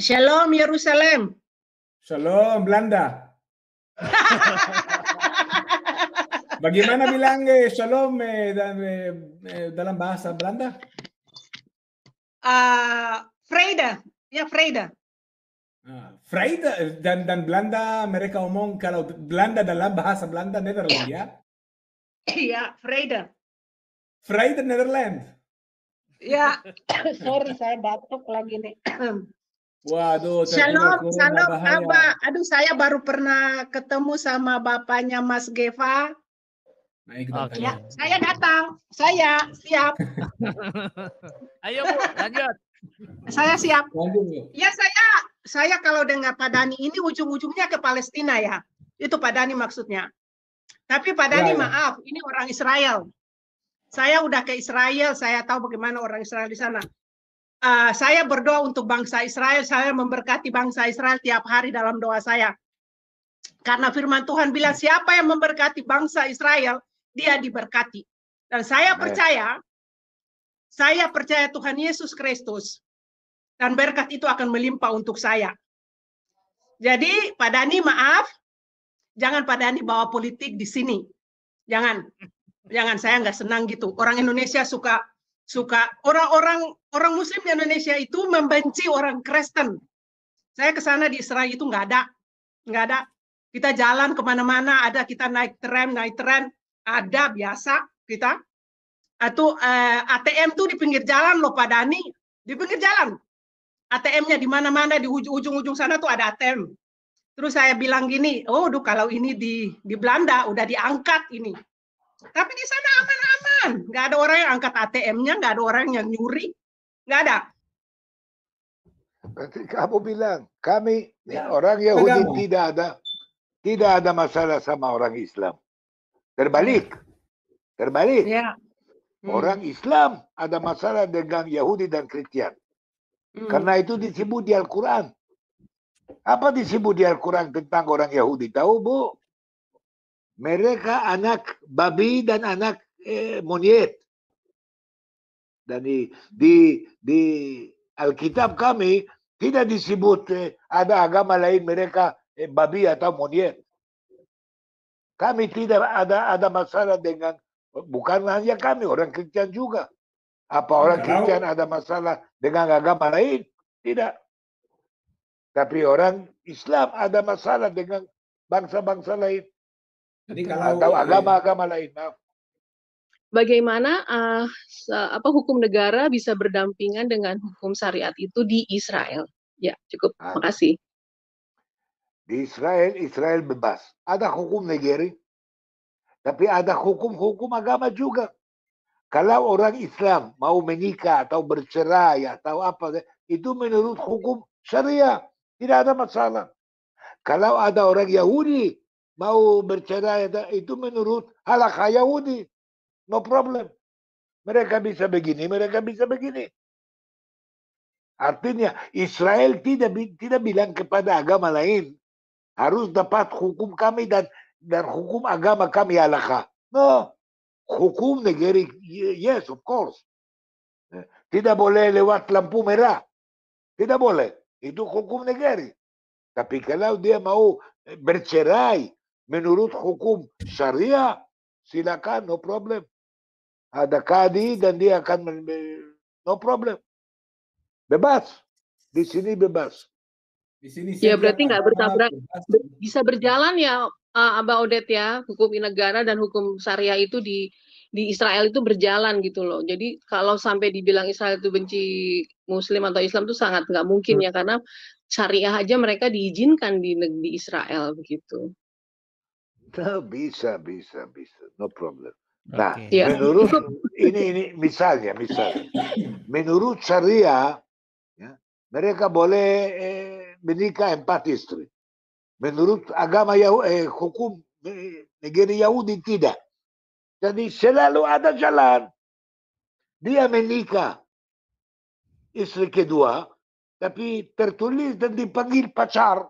Shalom, Jerusalem. Shalom, Belanda. Bagaimana bilang eh, shalom eh, dan, eh, eh, dalam bahasa Belanda? Uh, ah, Vrede. Ya, vrede. Ah. Freud eh, dan dan Belanda mereka omong kalau Belanda dalam bahasa Belanda iya. Iya, Netherlands ya. Iya, Freud. Freud Netherlands. Ya, sorry saya batuk lagi nih. Waduh, Shalom, shalom, Abah. Ah, aduh, saya baru pernah ketemu sama bapaknya Mas Geva. Naik okay. ya, saya datang. Saya siap. Ayo, Bu, lanjut. saya siap. Ya, saya saya kalau dengar Pak Dani ini ujung-ujungnya ke Palestina ya. Itu Pak Dani maksudnya. Tapi Pak Dani ya, ya. maaf, ini orang Israel. Saya udah ke Israel, saya tahu bagaimana orang Israel di sana. Uh, saya berdoa untuk bangsa Israel, saya memberkati bangsa Israel tiap hari dalam doa saya. Karena firman Tuhan bilang siapa yang memberkati bangsa Israel, dia diberkati. Dan saya ya. percaya, saya percaya Tuhan Yesus Kristus dan berkat itu akan melimpah untuk saya. Jadi Pak Dani maaf, jangan Pak Dani bawa politik di sini. Jangan, jangan saya nggak senang gitu. Orang Indonesia suka suka orang-orang orang Muslim di Indonesia itu membenci orang Kristen. Saya ke sana di Israel itu nggak ada, nggak ada. Kita jalan kemana-mana, ada kita naik tram, naik tram, ada biasa kita. Atau eh, ATM tuh di pinggir jalan loh Pak Dani, di pinggir jalan ATM-nya di mana-mana di ujung-ujung sana tuh ada ATM. Terus saya bilang gini, oh duh kalau ini di di Belanda udah diangkat ini. Tapi di sana aman-aman, nggak ada orang yang angkat ATM-nya, nggak ada orang yang nyuri, nggak ada. Berarti kamu bilang kami ya. orang Yahudi tidak ada tidak ada masalah sama orang Islam. Terbalik, terbalik. Ya. Hmm. Orang Islam ada masalah dengan Yahudi dan Kristen. Hmm. Karena itu disebut di Al-Quran. Apa disebut di Al-Quran tentang orang Yahudi? Tahu bu? Mereka anak babi dan anak eh, monyet. Dan di, di, di Alkitab kami tidak disebut eh, ada agama lain mereka eh, babi atau monyet. Kami tidak ada ada masalah dengan bukan hanya kami orang Kristen juga. Apa orang Kristen ada masalah dengan agama lain? Tidak. Tapi orang Islam ada masalah dengan bangsa-bangsa lain. Jadi kalau atau ya? agama-agama lain, maaf. Bagaimana uh, apa hukum negara bisa berdampingan dengan hukum syariat itu di Israel? Ya, cukup. Ah. Terima kasih. Di Israel, Israel bebas. Ada hukum negeri, tapi ada hukum-hukum agama juga. Kalau orang Islam mau menikah atau bercerai atau apa, itu menurut hukum syariah. Tidak ada masalah. Kalau ada orang Yahudi mau bercerai, itu menurut halakha Yahudi. No problem. Mereka bisa begini, mereka bisa begini. Artinya Israel tidak tidak bilang kepada agama lain harus dapat hukum kami dan dan hukum agama kami halakha. No hukum negeri, yes, of course. Tidak boleh lewat lampu merah. Tidak boleh. Itu hukum negeri. Tapi kalau dia mau bercerai menurut hukum syariah, silakan, no problem. Ada kadi dan dia akan no problem. Bebas. Di sini bebas. Di sini ya berarti nggak bertabrak, bisa berjalan ya uh, Abah Odet ya, hukum negara dan hukum syariah itu di di Israel itu berjalan gitu loh. Jadi kalau sampai dibilang Israel itu benci Muslim atau Islam itu sangat nggak mungkin ya karena syariah aja mereka diizinkan di di Israel begitu. Nah, bisa, bisa, bisa, no problem. Nah, okay. Ya. menurut ini ini misalnya, misalnya, menurut syariah ya, mereka boleh eh, menikah empat istri. Menurut agama Yahudi, eh, hukum eh, negeri Yahudi tidak. Jadi selalu ada jalan. Dia menikah istri kedua, tapi tertulis dan dipanggil pacar.